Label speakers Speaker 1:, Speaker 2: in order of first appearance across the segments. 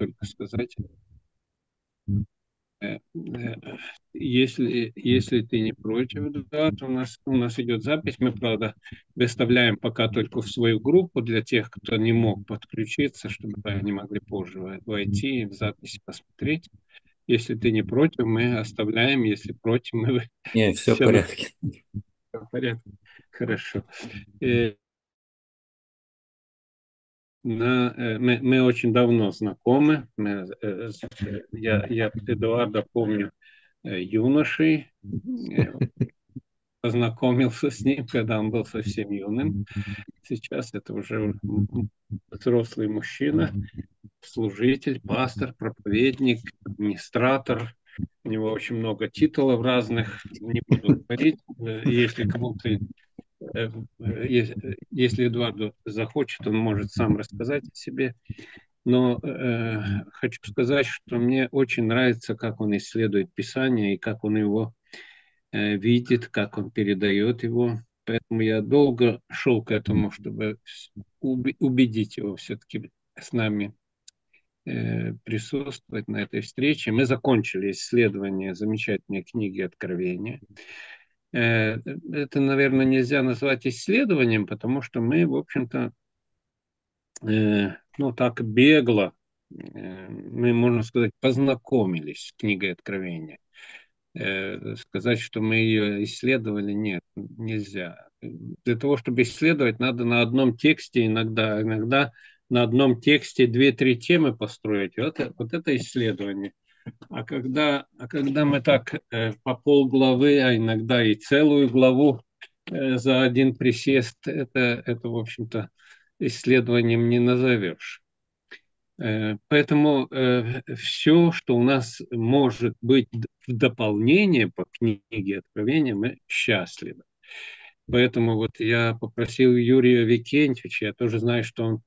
Speaker 1: только сказать, э, э, если, если ты не против, да, то у нас, у нас идет запись. Мы, правда, выставляем пока только в свою группу для тех, кто не мог подключиться, чтобы они могли позже войти и в запись посмотреть. Если ты не против, мы оставляем. Если против, мы... Нет, все, все в порядке. в порядке. Хорошо. Э, на, э, мы, мы очень давно знакомы. Мы, э, я, я Эдуарда помню э, юношей. Познакомился с ним, когда он был совсем юным. Сейчас это уже взрослый мужчина, служитель, пастор, проповедник, администратор. У него очень много титулов разных, не буду говорить. Если кому-то Э, если Эдуарду захочет, он может сам рассказать о себе. Но э, хочу сказать, что мне очень нравится, как он исследует Писание и как он его э, видит, как он передает его. Поэтому я долго шел к этому, чтобы убедить его все-таки с нами э, присутствовать на этой встрече. Мы закончили исследование замечательной книги Откровения. Э, это, наверное, нельзя назвать исследованием, потому что мы, в общем-то, э, ну так бегло, э, мы, можно сказать, познакомились с книгой Откровения. Сказать, что мы ее исследовали, нет, нельзя. Для того, чтобы исследовать, надо на одном тексте иногда, иногда на одном тексте две-три темы построить. Вот, вот это исследование – а когда, а когда мы так э, по полглавы, а иногда и целую главу э, за один присест, это, это в общем-то, исследованием не назовешь. Э, поэтому э, все, что у нас может быть в дополнение по книге Откровения, мы счастливы. Поэтому вот я попросил Юрия Викентьевича, я тоже знаю, что он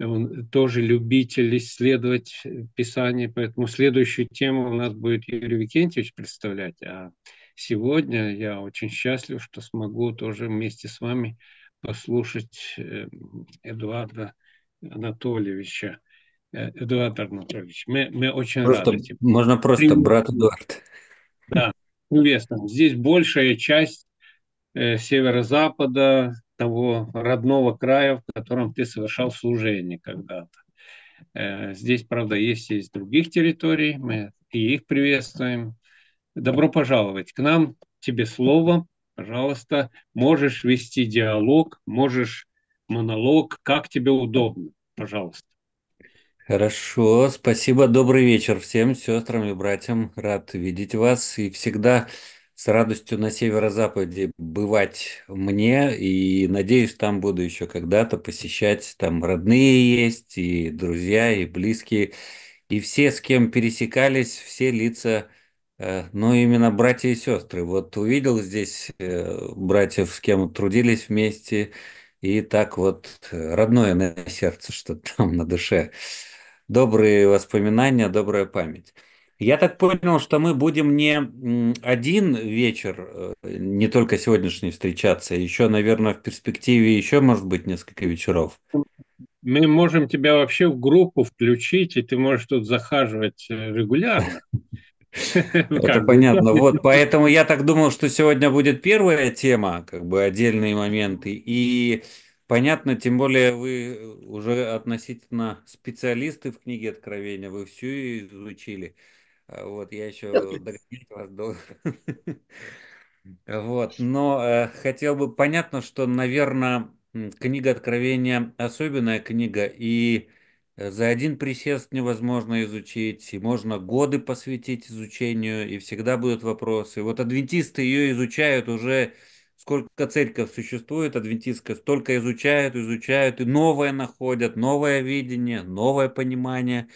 Speaker 1: он тоже любитель исследовать Писание, поэтому следующую тему у нас будет Юрий Викентьевич представлять, а сегодня я очень счастлив, что смогу тоже вместе с вами послушать э, Эдуарда Анатольевича. Э, Эдуард Арнольдович, мы, мы очень просто, рады. Тебе.
Speaker 2: Можно просто Привет. брат Эдуард.
Speaker 1: Да, известно. Здесь большая часть э, северо-запада, того родного края, в котором ты совершал служение когда-то. Э, здесь, правда, есть и из других территорий, мы и их приветствуем. Добро пожаловать к нам, тебе слово, пожалуйста, можешь вести диалог, можешь монолог, как тебе удобно, пожалуйста.
Speaker 2: Хорошо, спасибо, добрый вечер всем сестрам и братьям, рад видеть вас и всегда с радостью на северо-западе бывать мне, и надеюсь, там буду еще когда-то посещать, там родные есть, и друзья, и близкие, и все, с кем пересекались, все лица, э, ну, именно братья и сестры. Вот увидел здесь э, братьев, с кем трудились вместе, и так вот э, родное на сердце, что там на душе. Добрые воспоминания, добрая память. Я так понял, что мы будем не один
Speaker 1: вечер, э,
Speaker 2: не только сегодняшний встречаться, еще, наверное, в перспективе еще, может быть, несколько вечеров.
Speaker 1: Мы можем тебя вообще в группу включить, и ты можешь тут захаживать э, регулярно. Это понятно. Вот, поэтому я
Speaker 2: так думал, что сегодня будет первая тема, как бы отдельные моменты. И понятно, тем более вы уже относительно специалисты в книге Откровения, вы всю изучили. Э, вот, я еще догонять вас долго. Вот, но э, хотел бы, понятно, что, наверное, книга Откровения особенная книга, и э, за один присест невозможно изучить, и можно годы посвятить изучению, и всегда будут вопросы. Вот адвентисты ее изучают уже, сколько церковь существует адвентистская, столько изучают, изучают, и новое находят, новое видение, новое понимание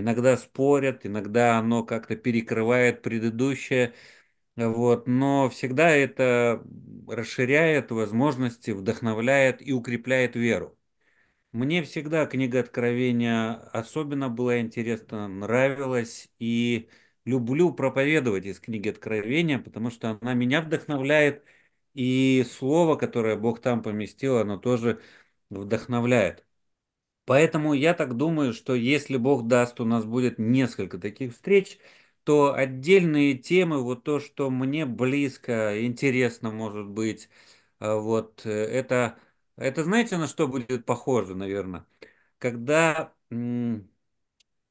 Speaker 2: иногда спорят, иногда оно как-то перекрывает предыдущее, вот, но всегда это расширяет возможности, вдохновляет и укрепляет веру. Мне всегда книга Откровения особенно была интересна, нравилась, и люблю проповедовать из книги Откровения, потому что она меня вдохновляет, и слово, которое Бог там поместил, оно тоже вдохновляет. Поэтому я так думаю, что если Бог даст, у нас будет несколько таких встреч, то отдельные темы, вот то, что мне близко, интересно, может быть, а, вот э, это, это знаете, на что будет похоже, наверное? Когда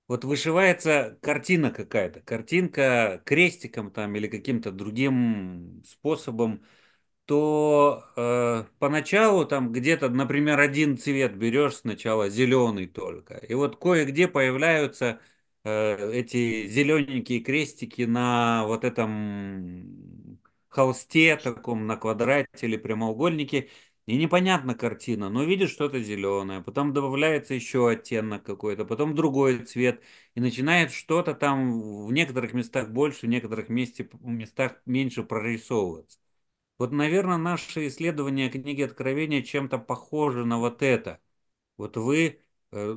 Speaker 2: вот вышивается картина какая-то, картинка крестиком там или каким-то другим способом, то э, поначалу там где-то, например, один цвет берешь сначала, зеленый только. И вот кое-где появляются э, эти зелененькие крестики на вот этом холсте таком, на квадрате или прямоугольнике. И непонятна картина, но видишь что-то зеленое, потом добавляется еще оттенок какой-то, потом другой цвет, и начинает что-то там в некоторых местах больше, в некоторых месте, местах меньше прорисовываться. Вот, наверное, наше исследование книги Откровения чем-то похоже на вот это. Вот вы, э,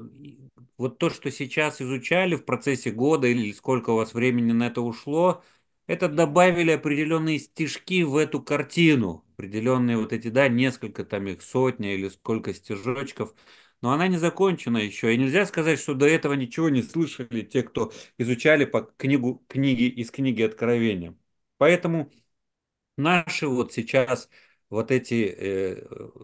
Speaker 2: вот то, что сейчас изучали в процессе года или сколько у вас времени на это ушло, это добавили определенные стежки в эту картину, определенные вот эти, да, несколько там их сотня или сколько стежочков, но она не закончена еще. И нельзя сказать, что до этого ничего не слышали те, кто изучали по книгу, книги из книги Откровения. Поэтому Наши вот сейчас вот эти э,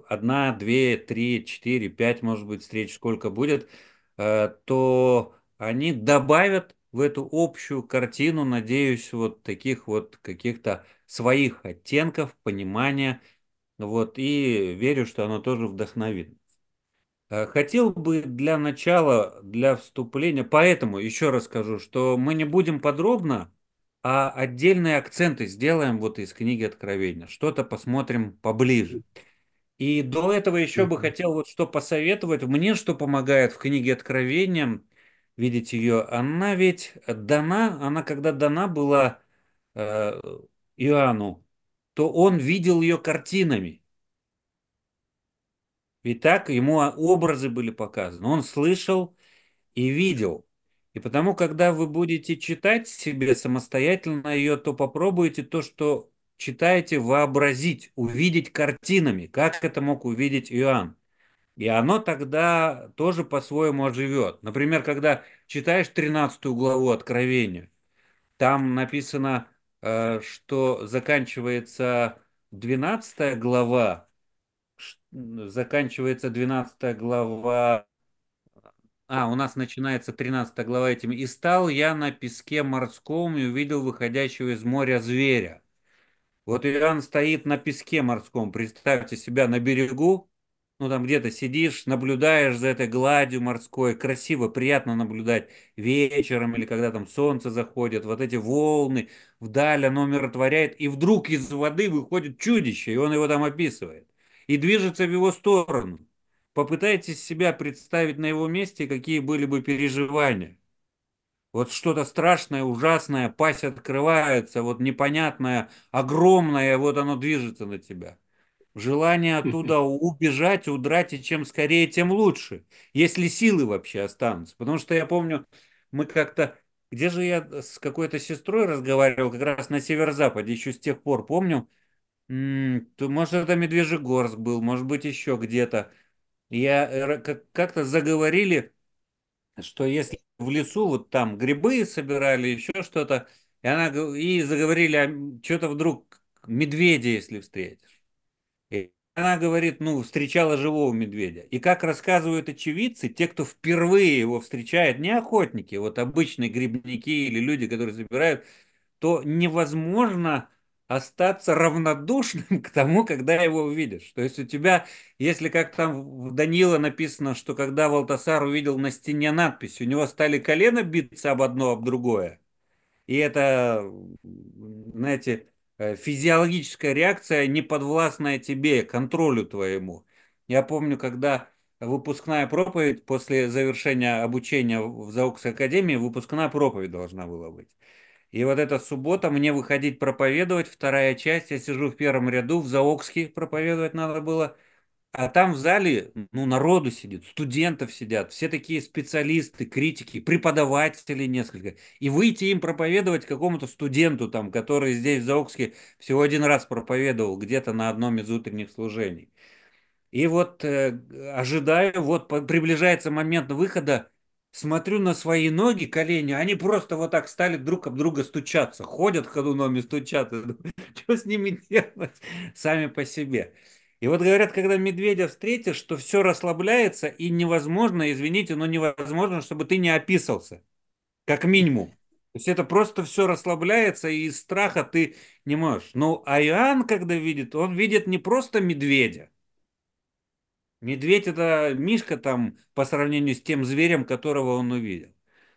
Speaker 2: одна, две, три, четыре, пять, может быть, встреч, сколько будет, э, то они добавят в эту общую картину, надеюсь, вот таких вот каких-то своих оттенков, понимания, вот, и верю, что оно тоже вдохновит. Э, хотел бы для начала, для вступления, поэтому еще раз скажу, что мы не будем подробно а отдельные акценты сделаем вот из книги Откровения, что-то посмотрим поближе. И до этого еще бы хотел вот что посоветовать. Мне что помогает в книге Откровения, видеть ее, она ведь дана, она когда дана была э, Иоанну, то он видел ее картинами. И так ему образы были показаны. Он слышал и видел. И потому, когда вы будете читать себе самостоятельно ее, то попробуйте то, что читаете, вообразить, увидеть картинами, как это мог увидеть Иоанн. И оно тогда тоже по-своему оживет. Например, когда читаешь 13 главу Откровения, там написано, э, что заканчивается 12 глава, заканчивается 12 глава а, у нас начинается 13 глава этим. «И стал я на песке морском и увидел выходящего из моря зверя». Вот Иоанн стоит на песке морском. Представьте себя на берегу, ну там где-то сидишь, наблюдаешь за этой гладью морской, красиво, приятно наблюдать вечером или когда там солнце заходит, вот эти волны, вдаль оно умиротворяет, и вдруг из воды выходит чудище, и он его там описывает, и движется в его сторону. Попытайтесь себя представить на его месте, какие были бы переживания. Вот что-то страшное, ужасное, пасть открывается, вот непонятное, огромное, вот оно движется на тебя. Желание оттуда убежать, удрать, и чем скорее, тем лучше. Если силы вообще останутся. Потому что я помню, мы как-то... Где же я с какой-то сестрой разговаривал, как раз на северо-западе, еще с тех пор помню. Может, это Медвежьегорск был, может быть, еще где-то я э, как-то заговорили, что если в лесу вот там грибы собирали, еще что-то, и, она, и заговорили, а что-то вдруг медведя, если встретишь. И она говорит, ну, встречала живого медведя. И как рассказывают очевидцы, те, кто впервые его встречает, не охотники, вот обычные грибники или люди, которые собирают, то невозможно остаться равнодушным к тому, когда его увидишь. То есть у тебя, если как там в Данила написано, что когда Валтасар увидел на стене надпись, у него стали колено биться об одно, об другое. И это, знаете, э, физиологическая реакция, а не подвластная тебе, контролю твоему. Я помню, когда выпускная проповедь после завершения обучения в Заокской академии, выпускная проповедь должна была быть. И вот эта суббота мне выходить проповедовать, вторая часть, я сижу в первом ряду, в Заокске проповедовать надо было. А там в зале ну, народу сидит, студентов сидят, все такие специалисты, критики, преподаватели несколько. И выйти им проповедовать какому-то студенту, там, который здесь в Заокске всего один раз проповедовал где-то на одном из утренних служений. И вот э, ожидаю, вот приближается момент выхода, смотрю на свои ноги, колени, они просто вот так стали друг об друга стучаться, ходят ходуном и стучат. Что с ними делать? Сами по себе. И вот говорят, когда медведя встретишь, что все расслабляется и невозможно, извините, но невозможно, чтобы ты не описался. Как минимум. То есть это просто все расслабляется, и из страха ты не можешь. Ну, а Иоанн, когда видит, он видит не просто медведя, Медведь это Мишка там по сравнению с тем зверем, которого он увидел.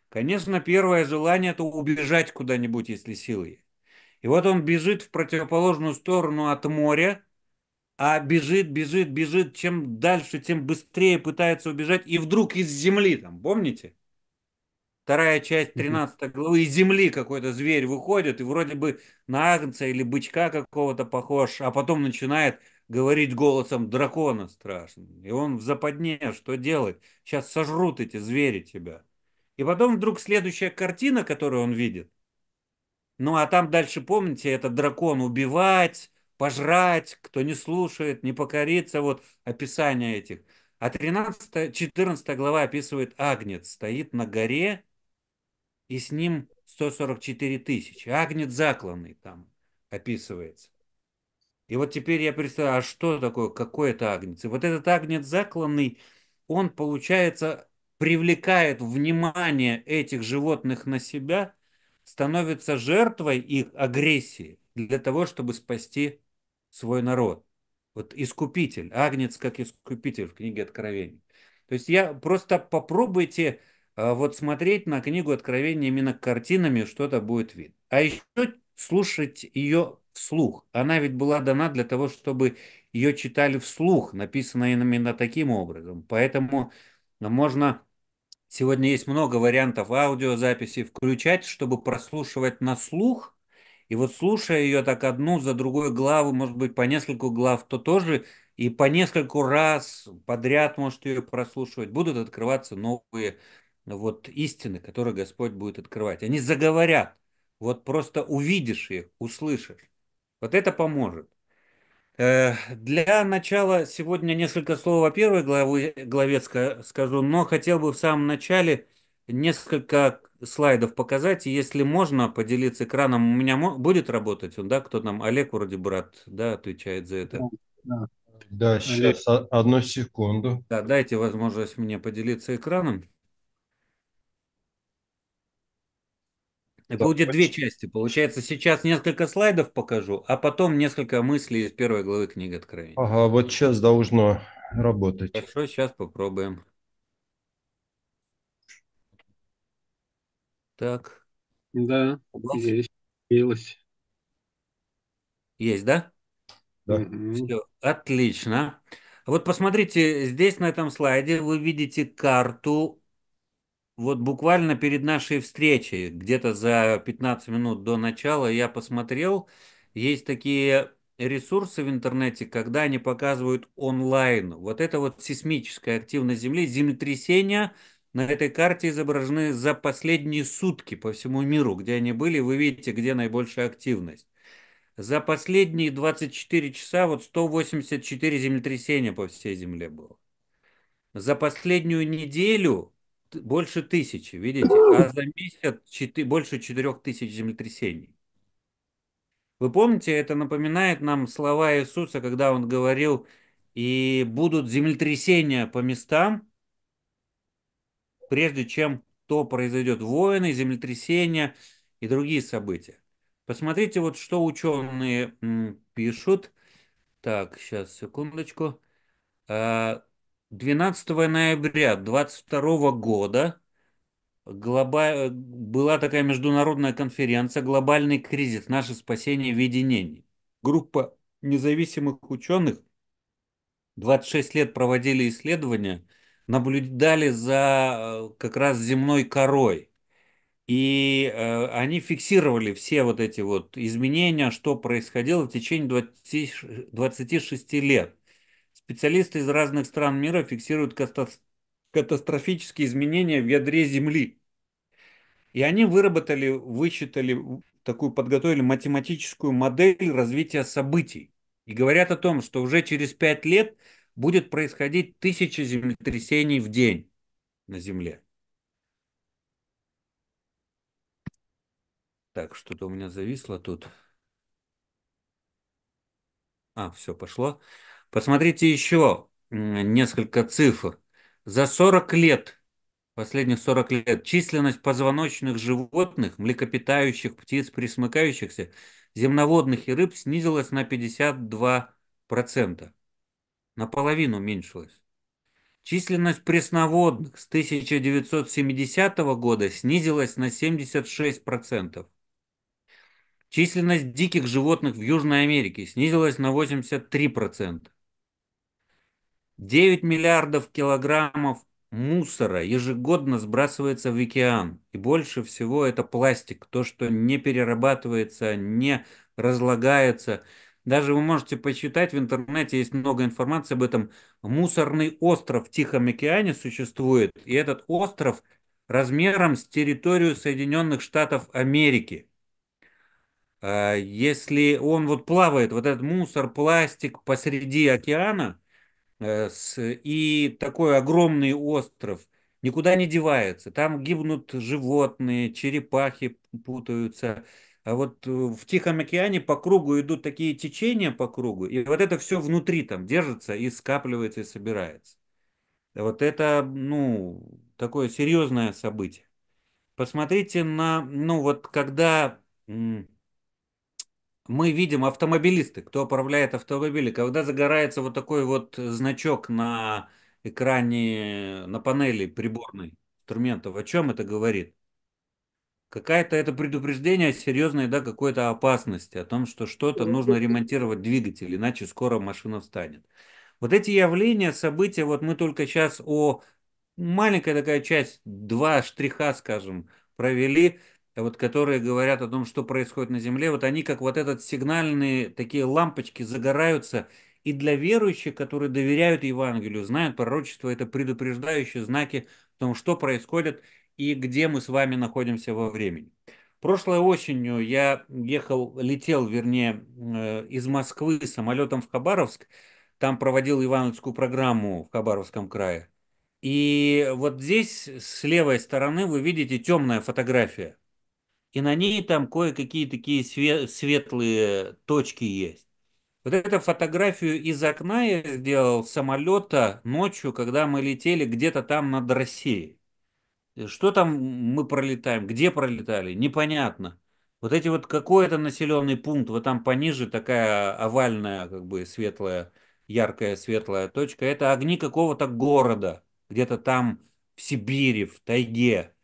Speaker 2: Конечно, первое желание это убежать куда-нибудь, если силы есть. И вот он бежит в противоположную сторону от моря, а бежит, бежит, бежит, чем дальше, тем быстрее пытается убежать, и вдруг из земли там, помните? Вторая часть 13 главы, из земли какой-то зверь выходит, и вроде бы на агнца или бычка какого-то похож, а потом начинает говорить голосом дракона страшно. И он в западне, что делать? Сейчас сожрут эти звери тебя. И потом вдруг следующая картина, которую он видит. Ну а там дальше, помните, этот дракон убивать, пожрать, кто не слушает, не покорится. Вот описание этих. А 13, 14 глава описывает Агнец, стоит на горе, и с ним 144 тысячи. Агнец закланный там описывается. И вот теперь я представляю, а что такое, какой это агнец? И вот этот агнец закланный, он, получается, привлекает внимание этих животных на себя, становится жертвой их агрессии для того, чтобы спасти свой народ. Вот искупитель, агнец как искупитель в книге Откровений. То есть я просто попробуйте а, вот смотреть на книгу Откровения именно картинами, что-то будет видно. А еще слушать ее вслух. Она ведь была дана для того, чтобы ее читали вслух, написанное именно таким образом. Поэтому можно... Сегодня есть много вариантов аудиозаписи включать, чтобы прослушивать на слух. И вот слушая ее так одну за другой главу, может быть, по нескольку глав, то тоже и по нескольку раз подряд может ее прослушивать. Будут открываться новые вот истины, которые Господь будет открывать. Они заговорят вот просто увидишь их, услышишь. Вот это поможет. Э, для начала сегодня несколько слов о первой главе, главе скажу, но хотел бы в самом начале несколько слайдов показать. И если можно поделиться экраном, у меня будет работать он, да? Кто там? Олег вроде брат, да, отвечает за это.
Speaker 1: Да, да сейчас Олег. А, одну секунду.
Speaker 2: Да, дайте возможность мне поделиться экраном. Это будет две части. Получается, сейчас несколько слайдов покажу, а потом несколько мыслей из первой главы книги Откровения.
Speaker 1: Ага, вот сейчас должно работать.
Speaker 2: Хорошо, сейчас попробуем. Так. Да, Класс. есть. Есть, есть да? Да. Все, отлично. Вот посмотрите, здесь на этом слайде вы видите карту вот буквально перед нашей встречей, где-то за 15 минут до начала, я посмотрел, есть такие ресурсы в интернете, когда они показывают онлайн. Вот это вот сейсмическая активность Земли, землетрясения на этой карте изображены за последние сутки по всему миру, где они были, вы видите, где наибольшая активность. За последние 24 часа вот 184 землетрясения по всей Земле было. За последнюю неделю больше тысячи, видите, а за месяц 4, больше четырех тысяч землетрясений. Вы помните, это напоминает нам слова Иисуса, когда Он говорил, и будут землетрясения по местам, прежде чем то произойдет. Войны, землетрясения и другие события. Посмотрите, вот что ученые пишут. Так, сейчас, секундочку. А, 12 ноября 2022 года глоба... Э, была такая международная конференция «Глобальный кризис. Наше спасение в единении». Группа независимых ученых 26 лет проводили исследования, наблюдали за э, как раз земной корой. И э, они фиксировали все вот эти вот изменения, что происходило в течение 20, 26 лет. Специалисты из разных стран мира фиксируют катастрофические изменения в ядре Земли. И они выработали, высчитали, такую подготовили математическую модель развития событий. И говорят о том, что уже через пять лет будет происходить тысяча землетрясений в день на Земле. Так, что-то у меня зависло тут. А, все, пошло. Посмотрите еще несколько цифр. За 40 лет, последних 40 лет, численность позвоночных животных, млекопитающих, птиц, присмыкающихся, земноводных и рыб снизилась на 52%. Наполовину уменьшилась. Численность пресноводных с 1970 года снизилась на 76%. Численность диких животных в Южной Америке снизилась на 83%. 9 миллиардов килограммов мусора ежегодно сбрасывается в океан. И больше всего это пластик, то, что не перерабатывается, не разлагается. Даже вы можете посчитать в интернете, есть много информации об этом. Мусорный остров в Тихом океане существует, и этот остров размером с территорию Соединенных Штатов Америки. А если он вот плавает, вот этот мусор, пластик посреди океана – Э, и такой огромный остров никуда не девается. Там гибнут животные, черепахи путаются. А вот э, в Тихом океане по кругу идут такие течения по кругу, и вот это все внутри там держится и скапливается и собирается. Вот это, ну, такое серьезное событие. Посмотрите на, ну, вот когда мы видим автомобилисты, кто управляет автомобилем, когда загорается вот такой вот значок на экране, на панели приборной инструментов, о чем это говорит? Какое-то это предупреждение серьезное, да, какой-то опасности, о том, что что-то нужно ремонтировать двигатель, иначе скоро машина встанет. Вот эти явления, события, вот мы только сейчас о маленькая такая часть, два штриха, скажем, провели – Э, вот, которые говорят о том, что происходит на земле, вот они как вот этот сигнальные такие лампочки загораются, и для верующих, которые доверяют Евангелию, знают пророчество, это предупреждающие знаки о том, что происходит и где мы с вами находимся во времени. Прошлой осенью я ехал, летел, вернее, э, из Москвы самолетом в Хабаровск, там проводил Ивановскую программу в Хабаровском крае. И вот здесь с левой стороны вы видите темная фотография – и на ней там кое-какие такие светлые точки есть. Вот эту фотографию из окна я сделал самолета ночью, когда мы летели где-то там над Россией. Что там мы пролетаем, где пролетали, непонятно. Вот эти вот какой-то населенный пункт, вот там пониже такая овальная, как бы светлая, яркая светлая точка, это огни какого-то города, где-то там в Сибири, в тайге.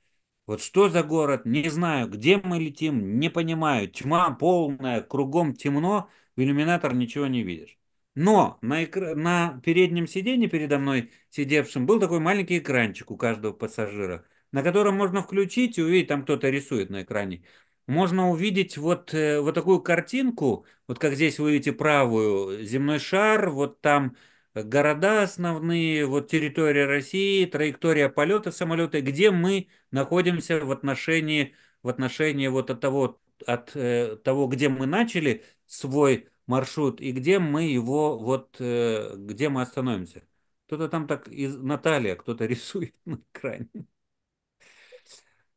Speaker 2: Вот что за город, не знаю, где мы летим, не понимаю. Тьма полная, кругом темно, в иллюминатор ничего не видишь. Но на, экр... на переднем сиденье передо мной сидевшим был такой маленький экранчик у каждого пассажира, на котором можно включить и увидеть, там кто-то рисует на экране. Можно увидеть вот, э, вот такую картинку, вот как здесь вы видите правую, э, земной шар, вот там города основные, вот территория России, траектория полета самолета, где мы находимся в отношении, в отношении вот от того, от э, того, где мы начали свой маршрут и где мы его, вот э, где мы остановимся. Кто-то там так из Наталья, кто-то рисует на экране.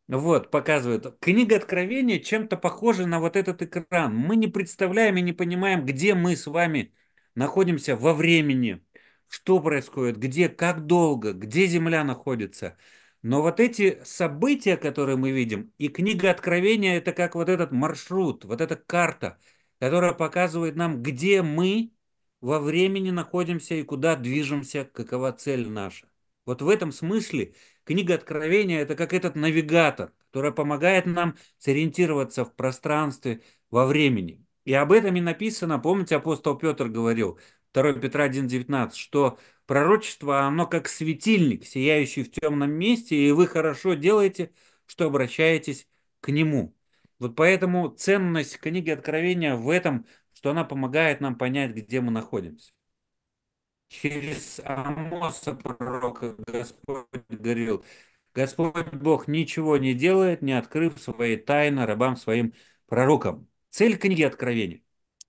Speaker 2: Вот, показывает. Книга Откровения чем-то похожа на вот этот экран. Мы не представляем и не понимаем, где мы с вами находимся во времени, что происходит, где, как долго, где Земля находится. Но вот эти события, которые мы видим, и книга Откровения – это как вот этот маршрут, вот эта карта, которая показывает нам, где мы во времени находимся и куда движемся, какова цель наша. Вот в этом смысле книга Откровения – это как этот навигатор, которая помогает нам сориентироваться в пространстве, во времени. И об этом и написано, помните, апостол Петр говорил, 2 Петра 1,19, что пророчество, оно как светильник, сияющий в темном месте, и вы хорошо делаете, что обращаетесь к нему. Вот поэтому ценность книги Откровения в этом, что она помогает нам понять, где мы находимся. Через Амоса пророка Господь говорил, Господь Бог ничего не делает, не открыв свои тайны рабам своим пророкам. Цель книги Откровения.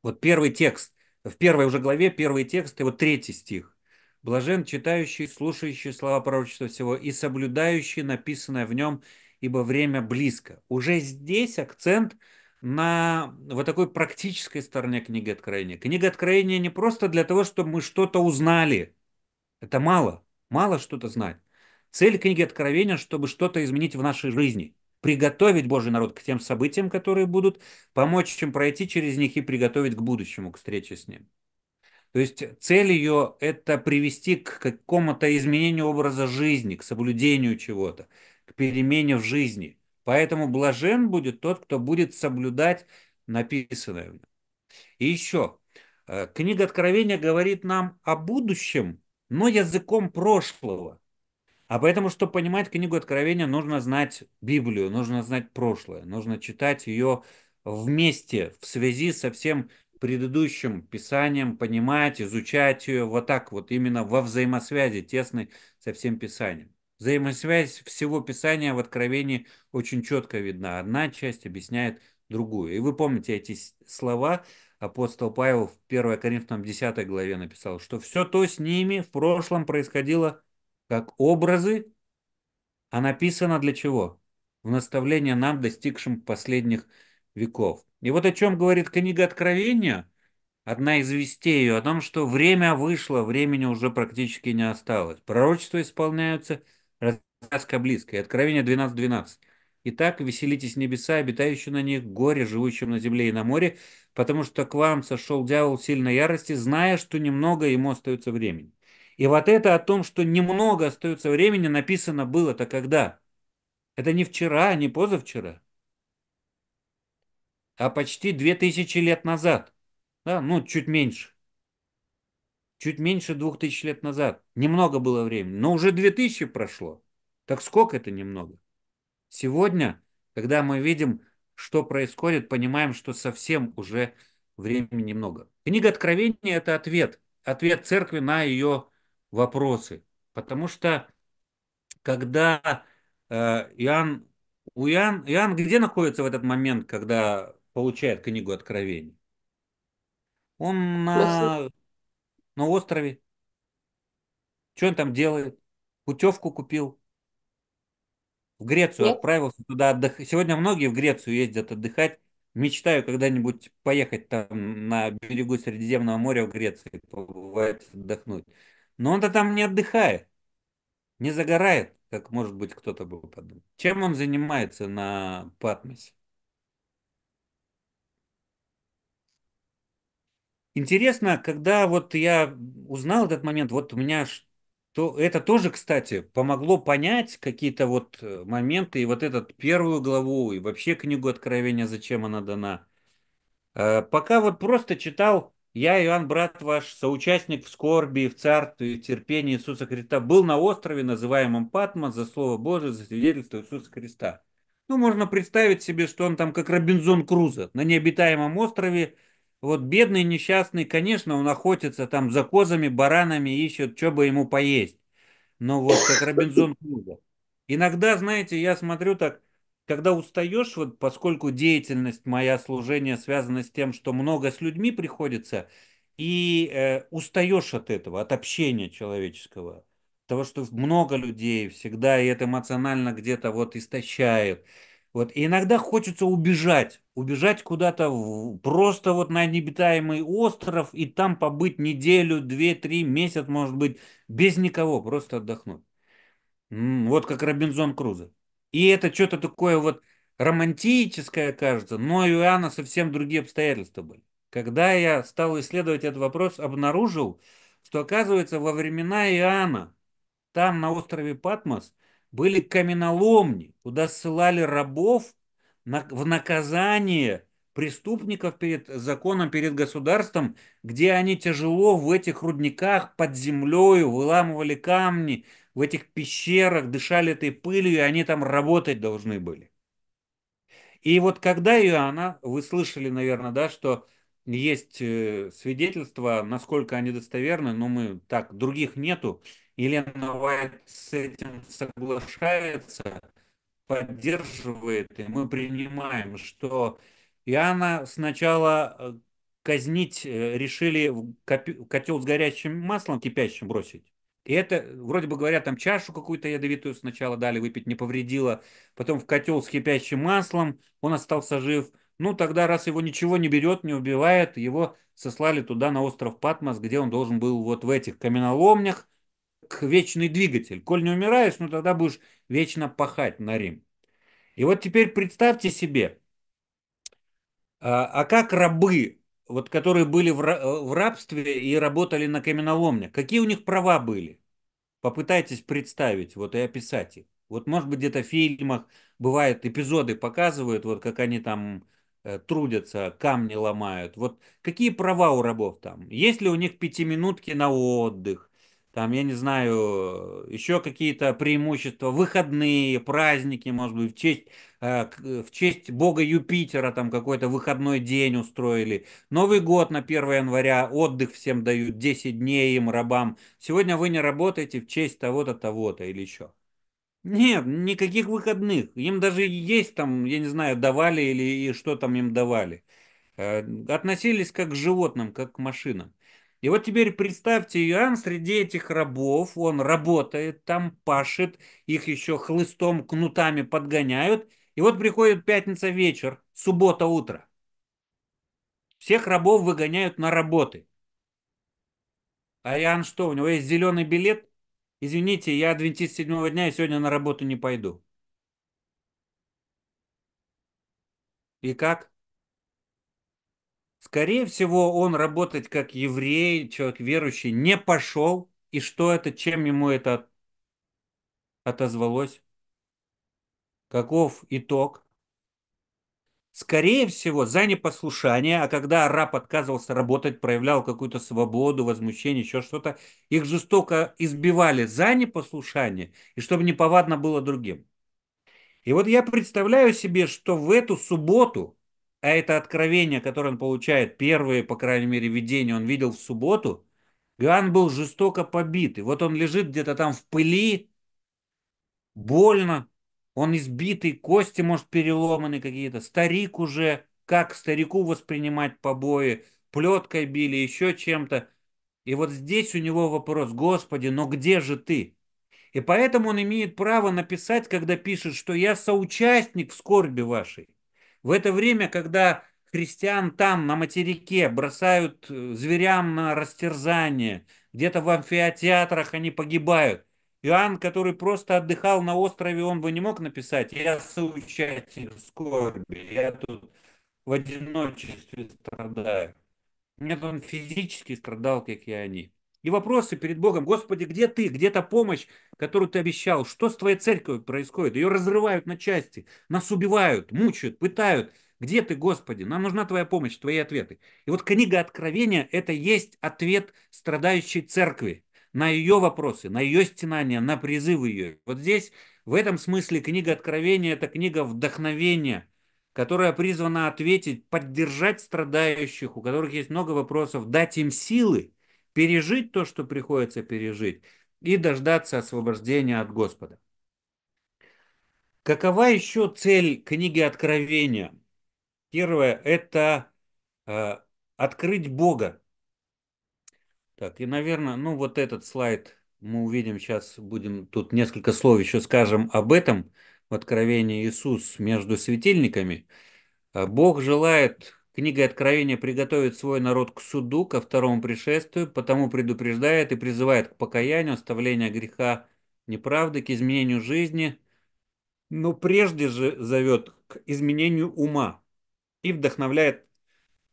Speaker 2: Вот первый текст, в первой уже главе первый текст, и вот третий стих. «Блажен читающий, слушающий слова пророчества всего и соблюдающий написанное в нем, ибо время близко». Уже здесь акцент на вот такой практической стороне книги Откровения. Книга Откровения не просто для того, чтобы мы что-то узнали. Это мало. Мало что-то знать. Цель книги Откровения, чтобы что-то изменить в нашей жизни – приготовить Божий народ к тем событиям, которые будут, помочь им пройти через них и приготовить к будущему, к встрече с ним. То есть цель ее – это привести к какому-то изменению образа жизни, к соблюдению чего-то, к перемене в жизни. Поэтому блажен будет тот, кто будет соблюдать написанное И еще, э, книга Откровения говорит нам о будущем, но языком прошлого – а поэтому, чтобы понимать книгу Откровения, нужно знать Библию, нужно знать прошлое, нужно читать ее вместе, в связи со всем предыдущим писанием, понимать, изучать ее вот так вот, именно во взаимосвязи тесной со всем писанием. Взаимосвязь всего писания в Откровении очень четко видна. Одна часть объясняет другую. И вы помните эти слова, апостол Павел в 1 Коринфянам 10 главе написал, что все то с ними в прошлом происходило как образы, а написано для чего? В наставление нам, достигшим последних веков. И вот о чем говорит книга Откровения, одна из вестей ее, о том, что время вышло, времени уже практически не осталось. Пророчества исполняются, развязка близкая. Откровение 12.12. 12. Итак, веселитесь небеса, обитающие на них, горе, живущим на земле и на море, потому что к вам сошел дьявол сильной ярости, зная, что немного ему остается времени. И вот это о том, что немного остается времени, написано было-то когда? Это не вчера, не позавчера, а почти две тысячи лет назад. Да, ну, чуть меньше. Чуть меньше двух тысяч лет назад. Немного было времени, но уже две тысячи прошло. Так сколько это немного? Сегодня, когда мы видим, что происходит, понимаем, что совсем уже времени немного. Книга Откровения – это ответ. Ответ церкви на ее вопросы. Потому что когда э, Иоанн, у Иоанн, Иоанн где находится в этот момент, когда получает книгу Откровений? Он на, на острове. Что он там делает? Путевку купил. В Грецию Нет. отправился туда отдыхать. Сегодня многие в Грецию ездят отдыхать. Мечтаю когда-нибудь поехать там на берегу Средиземного моря в Греции, побывать, отдохнуть. Но он-то там не отдыхает, не загорает, как может быть кто-то бы подумал. Чем он занимается на Патмосе? Интересно, когда вот я узнал этот момент, вот у меня что это тоже, кстати, помогло понять какие-то вот э, моменты, и вот этот первую главу, и вообще книгу Откровения, зачем она дана. Э, пока вот просто читал я, Иоанн, брат ваш, соучастник в скорби, в царстве и терпении Иисуса Христа, был на острове, называемом Патма, за Слово Божие, за свидетельство Иисуса Христа. Ну, можно представить себе, что он там как Робинзон Крузо на необитаемом острове. Вот бедный, несчастный, конечно, он охотится там за козами, баранами, ищет, что бы ему поесть. Но вот как Робинзон Крузо. Иногда, знаете, я смотрю так, когда устаешь, вот поскольку деятельность моя служение связана с тем, что много с людьми приходится, и э, устаешь от этого, от общения человеческого, того, что много людей всегда, и это эмоционально где-то вот истощает. Вот. И иногда хочется убежать, убежать куда-то в, просто вот на необитаемый остров и там побыть неделю, две, три, месяц, может быть, без никого, просто отдохнуть. Вот как Робинзон Крузо. И это что-то такое вот романтическое, кажется, но у Иоанна совсем другие обстоятельства были. Когда я стал исследовать этот вопрос, обнаружил, что, оказывается, во времена Иоанна, там, на острове Патмос, были каменоломни, куда ссылали рабов на, в наказание преступников перед законом, перед государством, где они тяжело в этих рудниках под землей выламывали камни, в этих пещерах, дышали этой пылью, и они там работать должны были. И вот когда Иоанна, вы слышали, наверное, да, что есть э, свидетельства, насколько они достоверны, но мы так, других нету. Елена Вайт с этим соглашается, поддерживает, и мы принимаем, что Иоанна сначала э, казнить э, решили в котел с горячим маслом кипящим бросить, и это, вроде бы говоря, там чашу какую-то ядовитую сначала дали выпить, не повредило. Потом в котел с кипящим маслом он остался жив. Ну, тогда, раз его ничего не берет, не убивает, его сослали туда, на остров Патмос, где он должен был вот в этих каменоломнях, к вечный двигатель. Коль не умираешь, ну тогда будешь вечно пахать на Рим. И вот теперь представьте себе, а, а как рабы вот которые были э, в рабстве и работали на каменоломне, какие у них права были? Попытайтесь представить вот и описать их. Вот, может быть, где-то в фильмах бывают эпизоды показывают, вот как они там э, трудятся, камни ломают. Вот какие права у рабов там? Есть ли у них пятиминутки на отдых? там, я не знаю, еще какие-то преимущества, выходные, праздники, может быть, в честь, э, э, в честь бога Юпитера там какой-то выходной день устроили. Новый год на 1 января, отдых всем дают, 10 дней им, рабам. Сегодня вы не работаете в честь того-то, того-то или еще. Нет, никаких выходных. Им даже есть там, я не знаю, давали или и что там им давали. Э, относились как к животным, как к машинам. И вот теперь представьте, Иоанн среди этих рабов, он работает там, пашет, их еще хлыстом, кнутами подгоняют. И вот приходит пятница вечер, суббота утро. Всех рабов выгоняют на работы. А Иоанн что, у него есть зеленый билет? Извините, я адвентист седьмого дня и сегодня на работу не пойду. И как? Скорее всего, он работать как еврей, человек верующий, не пошел. И что это, чем ему это отозвалось? Каков итог? Скорее всего, за непослушание, а когда раб отказывался работать, проявлял какую-то свободу, возмущение, еще что-то, их жестоко избивали за непослушание, и чтобы неповадно было другим. И вот я представляю себе, что в эту субботу а это откровение, которое он получает, первые, по крайней мере, видения он видел в субботу, Иоанн был жестоко побит. И вот он лежит где-то там в пыли, больно, он избитый, кости, может, переломаны какие-то, старик уже, как старику воспринимать побои, плеткой били, еще чем-то. И вот здесь у него вопрос, Господи, но где же ты? И поэтому он имеет право написать, когда пишет, что я соучастник в скорби вашей. В это время, когда христиан там, на материке, бросают э, зверям на растерзание, где-то в амфитеатрах они погибают. Иоанн, который просто отдыхал на острове, он бы не мог написать, я соучастник скорби, я тут в одиночестве страдаю. Нет, он физически страдал, как и они. И вопросы перед Богом, Господи, где ты, где та помощь, которую ты обещал, что с твоей церковью происходит? Ее разрывают на части, нас убивают, мучают, пытают. Где ты, Господи? Нам нужна твоя помощь, твои ответы. И вот книга Откровения – это есть ответ страдающей церкви на ее вопросы, на ее стенания, на призывы ее. Вот здесь, в этом смысле, книга Откровения – это книга вдохновения, которая призвана ответить, поддержать страдающих, у которых есть много вопросов, дать им силы – пережить то, что приходится пережить, и дождаться освобождения от Господа. Какова еще цель книги Откровения? Первое – это э, открыть Бога. Так, и, наверное, ну вот этот слайд мы увидим сейчас, будем тут несколько слов еще скажем об этом в Откровении Иисус между светильниками. Э, Бог желает Книга Откровения приготовит свой народ к суду, ко второму пришествию, потому предупреждает и призывает к покаянию, оставлению греха неправды, к изменению жизни, но прежде же зовет к изменению ума и вдохновляет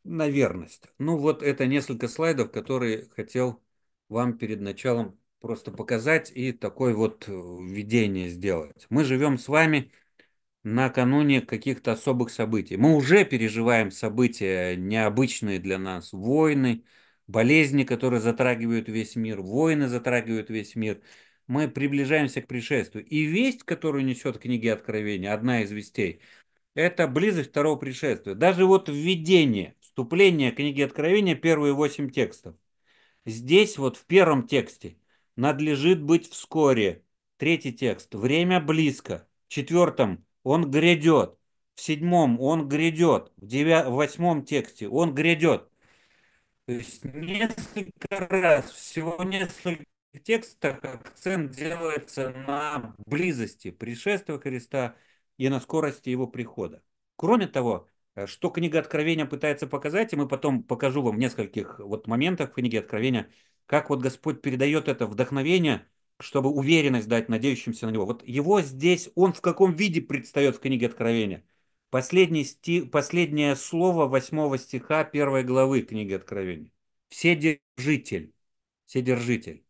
Speaker 2: на верность. Ну вот это несколько слайдов, которые хотел вам перед началом просто показать и такое вот э, введение сделать. Мы живем с вами накануне каких-то особых событий. Мы уже переживаем события необычные для нас, войны, болезни, которые затрагивают весь мир, войны затрагивают весь мир. Мы приближаемся к пришествию. И весть, которую несет книги Откровения, одна из вестей, это близость второго пришествия. Даже вот введение, вступление книги Откровения, первые восемь текстов. Здесь вот в первом тексте надлежит быть вскоре. Третий текст. Время близко. В четвертом он грядет. В седьмом он грядет. В, девя... в восьмом тексте он грядет. То есть несколько раз, всего несколько текстов акцент делается на близости пришествия Христа и на скорости его прихода. Кроме того, э, что книга Откровения пытается показать, и мы потом покажу вам в нескольких вот моментах в книге Откровения, как вот Господь передает это вдохновение чтобы уверенность дать надеющимся на него. Вот его здесь, он в каком виде предстает в книге Откровения? Последний сти, последнее слово восьмого стиха первой главы книги Откровения. Вседержитель. Вседержитель.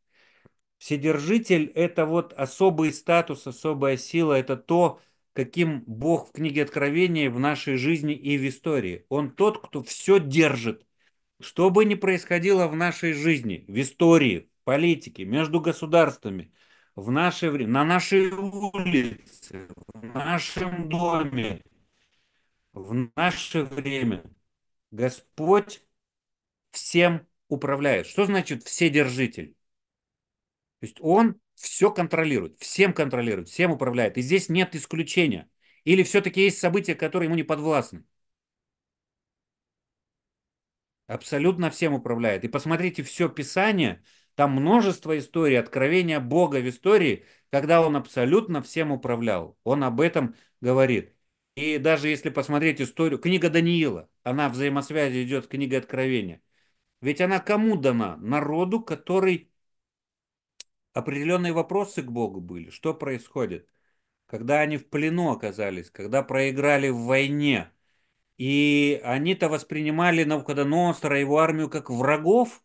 Speaker 2: Вседержитель – это вот особый статус, особая сила, это то, каким Бог в книге Откровения в нашей жизни и в истории. Он тот, кто все держит. Что бы ни происходило в нашей жизни, в истории, политики, между государствами, в наше время, на нашей улице, в нашем доме, в наше время Господь всем управляет. Что значит вседержитель? То есть он все контролирует, всем контролирует, всем управляет. И здесь нет исключения. Или все-таки есть события, которые ему не подвластны? Абсолютно всем управляет. И посмотрите все Писание – там множество историй, откровения Бога в истории, когда он абсолютно всем управлял. Он об этом говорит. И даже если посмотреть историю, книга Даниила, она в взаимосвязи идет с книгой Откровения. Ведь она кому дана? Народу, который определенные вопросы к Богу были. Что происходит? Когда они в плену оказались, когда проиграли в войне, и они-то воспринимали Навуходоносора и его армию как врагов,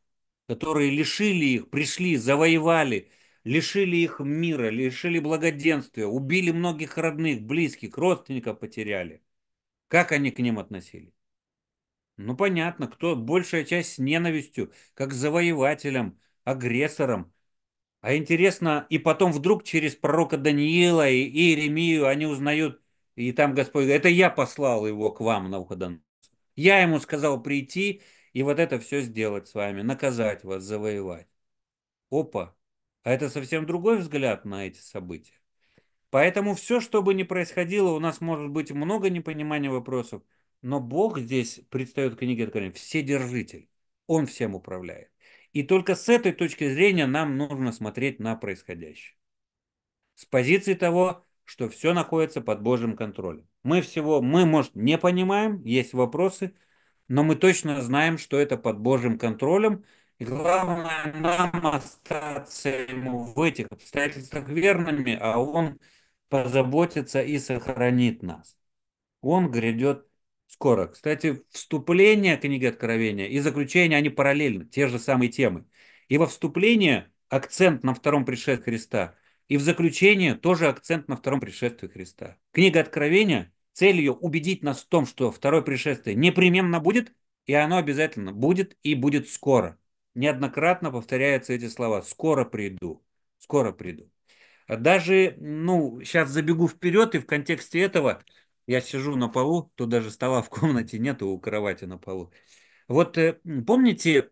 Speaker 2: которые лишили их, пришли, завоевали, лишили их мира, лишили благоденствия, убили многих родных, близких, родственников потеряли. Как они к ним относились? Ну, понятно, кто большая часть с ненавистью, как завоевателем, агрессором. А интересно, и потом вдруг через пророка Даниила и Иеремию они узнают, и там Господь говорит, это я послал его к вам, на Навуходоносор. Я ему сказал прийти и вот это все сделать с вами, наказать вас, завоевать. Опа, а это совсем другой взгляд на эти события. Поэтому все, что бы ни происходило, у нас может быть много непонимания вопросов, но Бог здесь предстает в книге Откровения вседержитель. Он всем управляет. И только с этой точки зрения нам нужно смотреть на происходящее. С позиции того, что все находится под Божьим контролем. Мы всего, мы, может, не понимаем, есть вопросы, но мы точно знаем, что это под Божьим контролем. И главное нам остаться ему в этих обстоятельствах верными, а он позаботится и сохранит нас. Он грядет скоро. Кстати, вступление книги Откровения и заключение, они параллельны, те же самые темы. И во вступлении акцент на втором пришествии Христа, и в заключение тоже акцент на втором пришествии Христа. Книга Откровения – целью убедить нас в том, что второе пришествие непременно будет, и оно обязательно будет и будет скоро. Неоднократно повторяются эти слова «скоро приду», «скоро приду». А даже, ну, сейчас забегу вперед, и в контексте этого я сижу на полу, тут даже стола в комнате нету у кровати на полу. Вот э, помните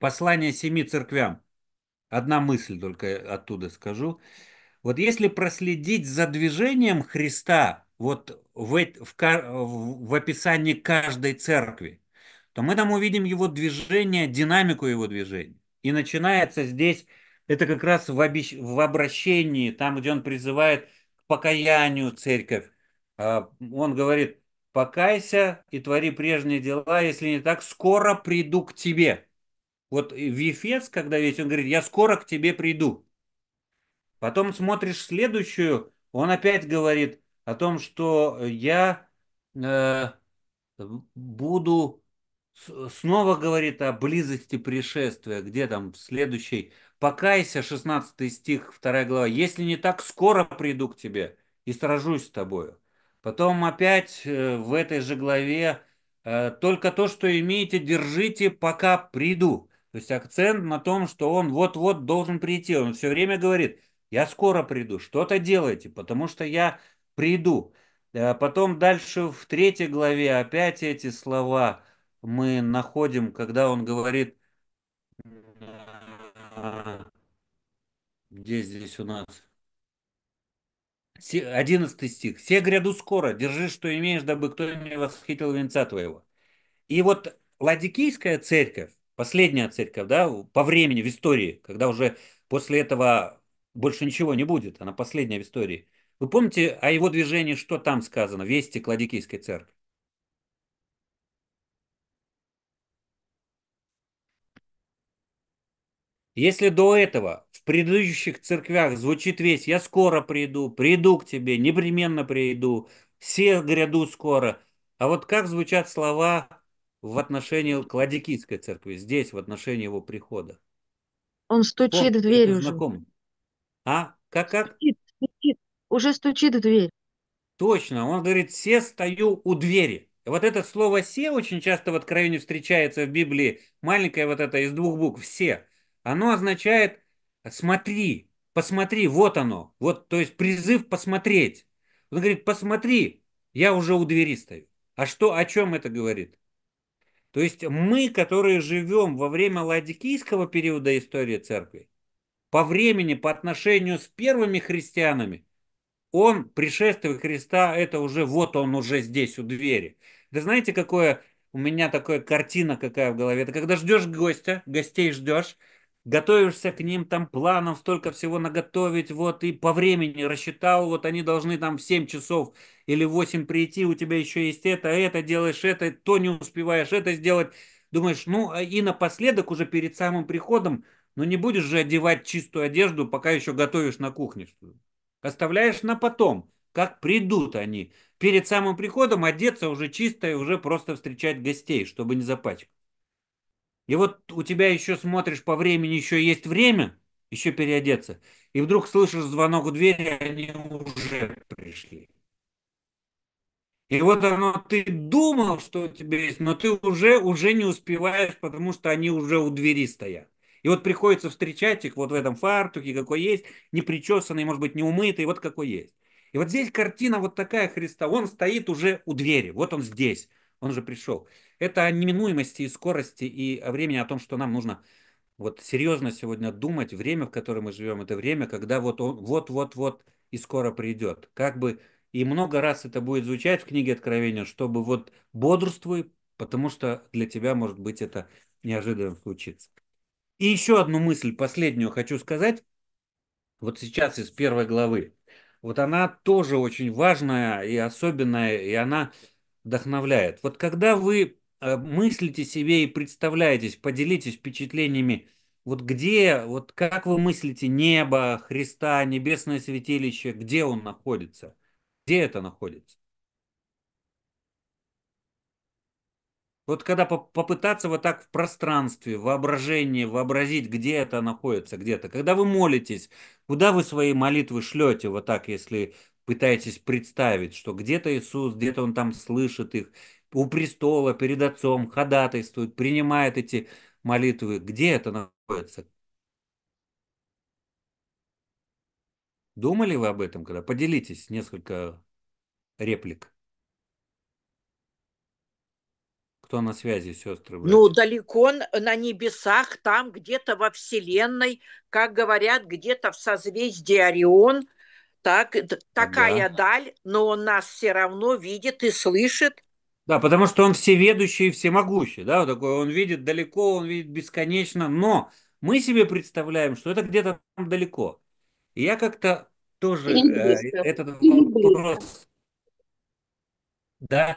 Speaker 2: послание семи церквям? Одна мысль только оттуда скажу. Вот если проследить за движением Христа вот в, в, в описании каждой церкви, то мы там увидим его движение, динамику его движения. И начинается здесь, это как раз в, обещ... в обращении, там, где он призывает к покаянию церковь. А, он говорит, покайся и твори прежние дела, если не так, скоро приду к тебе. Вот в Ефес, когда ведь он говорит, я скоро к тебе приду. Потом смотришь следующую, он опять говорит, о том, что я э, буду снова говорит о близости пришествия, где там следующий «Покайся», 16 стих, 2 глава, «Если не так, скоро приду к тебе и сражусь с тобою». Потом опять э, в этой же главе э, «Только то, что имеете, держите, пока приду». То есть акцент на том, что он вот-вот должен прийти. Он все время говорит, я скоро приду, что-то делайте, потому что я приду. Э, потом дальше в третьей главе опять эти слова мы находим, когда он говорит, «Э, где здесь у нас? 11 стих. «Все гряду скоро, держи, что имеешь, дабы кто не восхитил венца твоего». И вот Ладикийская церковь, последняя церковь, да, по времени, в истории, когда уже после этого больше ничего не будет, она последняя в истории, вы помните о его движении, что там сказано, вести Кладикийской церкви? Если до этого в предыдущих церквях звучит весь «я скоро приду», «приду к тебе», «непременно приду», «все гряду скоро», а вот как звучат слова в отношении Кладикийской церкви, здесь, в отношении его прихода? Он стучит Помните, в дверь уже. Знакомый? А? Как, как? Стучит уже стучит в дверь. Точно, он говорит, все стою у двери». Вот это слово «се» очень часто в Откровении встречается в Библии. Маленькое вот это из двух букв «се». Оно означает «смотри», «посмотри», вот оно. Вот, то есть призыв посмотреть. Он говорит, посмотри, я уже у двери стою. А что, о чем это говорит? То есть мы, которые живем во время ладикийского периода истории церкви, по времени, по отношению с первыми христианами, он, пришествие Христа, это уже вот он уже здесь у двери. Да знаете, какое у меня такая картина какая в голове? Это когда ждешь гостя, гостей ждешь, готовишься к ним, там планом столько всего наготовить, вот и по времени рассчитал, вот они должны там в 7 часов или 8 прийти, у тебя еще есть это, это делаешь, это, то не успеваешь это сделать. Думаешь, ну а и напоследок уже перед самым приходом, ну не будешь же одевать чистую одежду, пока еще готовишь на кухне. Что оставляешь на потом, как придут они. Перед самым приходом одеться уже чисто и уже просто встречать гостей, чтобы не запачкать. И вот у тебя еще смотришь по времени, еще есть время, еще переодеться. И вдруг слышишь звонок у двери, они уже пришли. И вот оно, ты думал, что у тебя есть, но ты уже, уже не успеваешь, потому что они уже у двери стоят. И вот приходится встречать их вот в этом фартуке, какой есть, не причесанный, может быть, не умытый, вот какой есть. И вот здесь картина вот такая Христа. Он стоит уже у двери, вот он здесь, он же пришел. Это о неминуемости и скорости и о времени, о том, что нам нужно вот серьезно сегодня думать. Время, в котором мы живем, это время, когда вот он, вот-вот-вот и скоро придет. Как бы и много раз это будет звучать в книге Откровения, чтобы вот бодрствуй, потому что для тебя, может быть, это неожиданно случится. И еще одну мысль, последнюю хочу сказать. Вот сейчас из первой главы. Вот она тоже очень важная и особенная, и она вдохновляет. Вот когда вы э, мыслите себе и представляетесь, поделитесь впечатлениями, вот где, вот как вы мыслите небо, Христа, небесное святилище, где он находится, где это находится? Вот когда по попытаться вот так в пространстве, воображение, вообразить, где это находится, где-то. Когда вы молитесь, куда вы свои молитвы шлете, вот так, если пытаетесь представить, что где-то Иисус, где-то Он там слышит их, у престола, перед Отцом, ходатайствует, принимает эти молитвы. Где это находится? Думали вы об этом когда? Поделитесь несколько реплик. что на связи, сестры? Братья? Ну, далеко на небесах, там где-то во Вселенной, как говорят, где-то в созвездии Орион, так, такая да. даль, но он нас все равно видит и слышит. Да, потому что он всеведущий и всемогущий, да, вот такой, он видит далеко, он видит бесконечно, но мы себе представляем, что это где-то там далеко. И я как-то тоже э, этот вопрос... Да,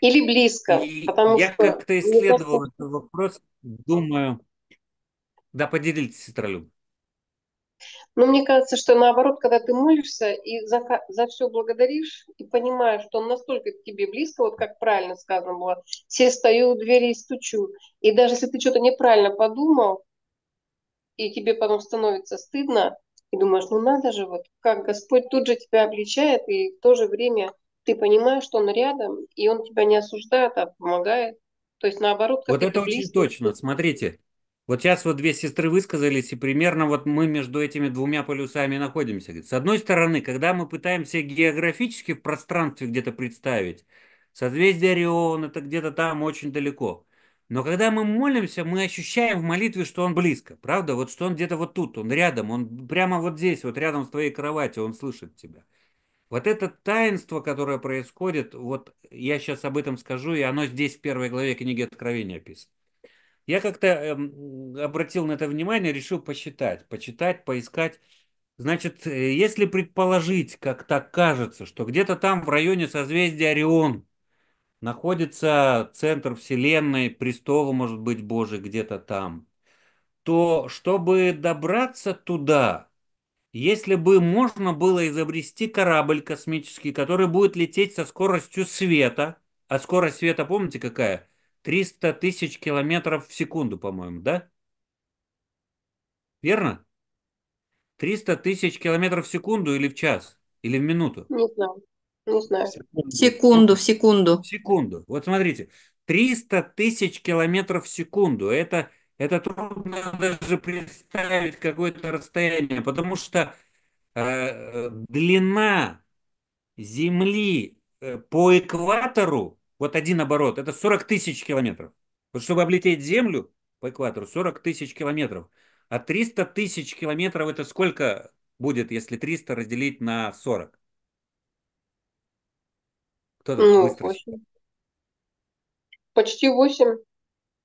Speaker 2: или близко. потому я что как-то исследовал этот вопрос, думаю, да, поделитесь, сестролюб. Но ну, мне кажется, что наоборот, когда ты молишься и за, за все благодаришь и понимаешь, что он настолько к
Speaker 1: тебе близко, вот как правильно сказано было, все стою у двери и стучу. И даже если ты что-то неправильно подумал, и тебе потом становится стыдно, и думаешь, ну надо же, вот как Господь тут же тебя обличает, и в то же время ты понимаешь, что он рядом, и он тебя не осуждает, а помогает. То есть наоборот... Вот это близкий. очень
Speaker 2: точно. Смотрите, вот сейчас вот две сестры высказались, и примерно вот мы между этими двумя полюсами находимся. С одной стороны, когда мы пытаемся географически в пространстве где-то представить, созвездие Орион, это где-то там очень далеко. Но когда мы молимся, мы ощущаем в молитве, что он близко, правда? Вот что он где-то вот тут, он рядом, он прямо вот здесь, вот рядом с твоей кроватью, он слышит тебя. Вот это таинство, которое происходит, вот я сейчас об этом скажу, и оно здесь в первой главе книги Откровения описано. Я как-то эм, обратил на это внимание, решил посчитать, почитать, поискать. Значит, э, если предположить, как так кажется, что где-то там в районе созвездия Орион находится центр Вселенной, престола, может быть, Божий где-то там, то чтобы добраться туда, если бы можно было изобрести корабль космический, который будет лететь со скоростью света, а скорость света, помните, какая? 300 тысяч километров в секунду, по-моему, да? Верно? 300 тысяч километров в секунду или в час? Или в минуту?
Speaker 1: Не знаю. Не знаю. Секунду.
Speaker 2: секунду, в секунду. секунду. Вот смотрите, 300 тысяч километров в секунду. Это это трудно даже представить какое-то расстояние, потому что э, длина Земли э, по экватору, вот один оборот, это 40 тысяч километров. Вот чтобы облететь Землю по экватору, 40 тысяч километров. А 300 тысяч километров это сколько будет, если 300 разделить на 40? Кто там ну, 8. Почти 8.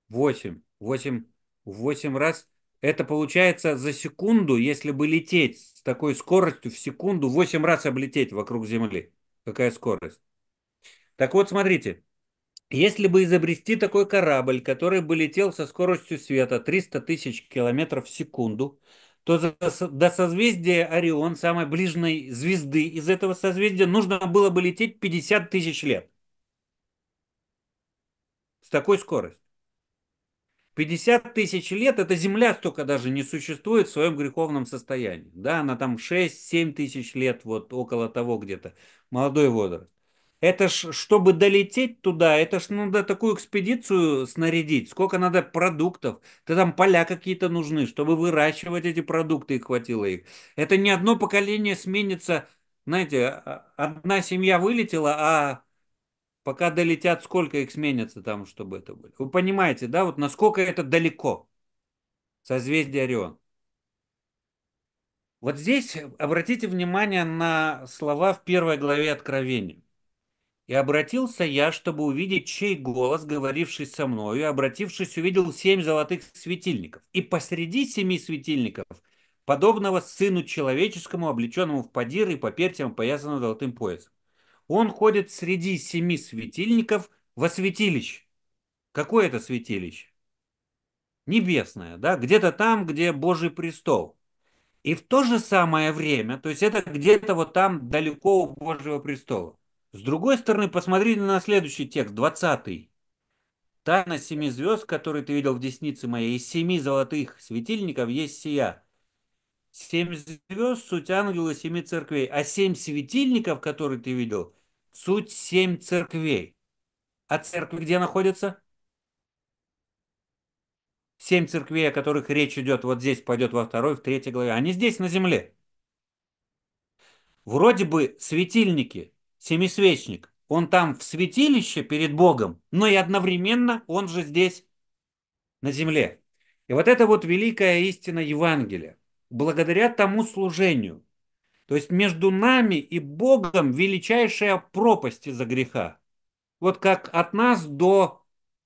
Speaker 2: 8. 8 8 раз. Это получается за секунду, если бы лететь с такой скоростью в секунду, 8 раз облететь вокруг Земли. Какая скорость? Так вот, смотрите. Если бы изобрести такой корабль, который бы летел со скоростью света 300 тысяч километров в секунду, то до созвездия Орион, самой ближней звезды из этого созвездия, нужно было бы лететь 50 тысяч лет. С такой скоростью. 50 тысяч лет эта земля столько даже не существует в своем греховном состоянии. Да, она там 6-7 тысяч лет, вот около того где-то, молодой возраст. Это ж, чтобы долететь туда, это ж надо такую экспедицию снарядить. Сколько надо продуктов. Да там поля какие-то нужны, чтобы выращивать эти продукты, и хватило их. Это не одно поколение сменится. Знаете, а, а, одна семья вылетела, а Пока долетят, сколько их сменится там, чтобы это было. Вы понимаете, да, вот насколько это далеко. Созвездие Орион. Вот здесь обратите внимание на слова в первой главе Откровения. «И обратился я, чтобы увидеть, чей голос, говоривший со мною, и обратившись, увидел семь золотых светильников. И посреди семи светильников, подобного сыну человеческому, облеченному в падир и по пертям, поясанным золотым поясом он ходит среди семи светильников во святилище. Какое это святилище? Небесное, да, где-то там, где Божий престол. И в то же самое время, то есть это где-то вот там далеко у Божьего престола. С другой стороны, посмотрите на следующий текст, 20. Тайна семи звезд, которые ты видел в деснице моей, из семи золотых светильников есть сия. Семь звезд – суть ангела семи церквей. А семь светильников, которые ты видел, суть семь церквей. А церкви где находятся? Семь церквей, о которых речь идет, вот здесь пойдет во второй, в третьей главе. Они здесь, на земле. Вроде бы светильники, семисвечник, он там в святилище перед Богом, но и одновременно он же здесь, на земле. И вот это вот великая истина Евангелия благодаря тому служению. То есть между нами и Богом величайшая пропасть из-за греха. Вот как от нас до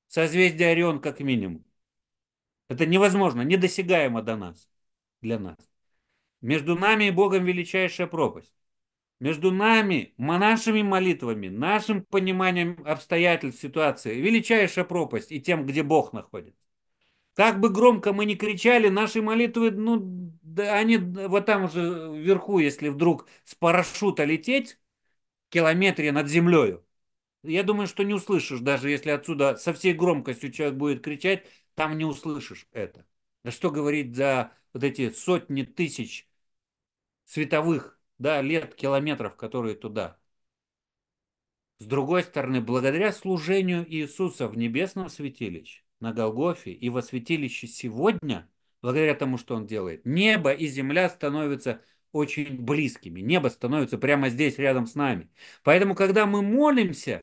Speaker 2: созвездия Орион как минимум. Это невозможно, недосягаемо до нас, для нас. Между нами и Богом величайшая пропасть. Между нами, нашими молитвами, нашим пониманием обстоятельств ситуации, величайшая пропасть и тем, где Бог находится. Как бы громко мы ни кричали, наши молитвы ну, да они э, вот там уже э, вверху, если вдруг с парашюта лететь, километре над землей, я думаю, что не услышишь, даже если отсюда со всей громкостью человек будет кричать, там не услышишь это. Да что говорить за вот эти сотни тысяч световых да, лет, километров, которые туда. С другой стороны, благодаря служению Иисуса в небесном святилище, на Голгофе и во святилище сегодня – благодаря тому, что он делает. Небо и земля становятся очень близкими. Небо становится прямо здесь, рядом с нами. Поэтому, когда мы молимся,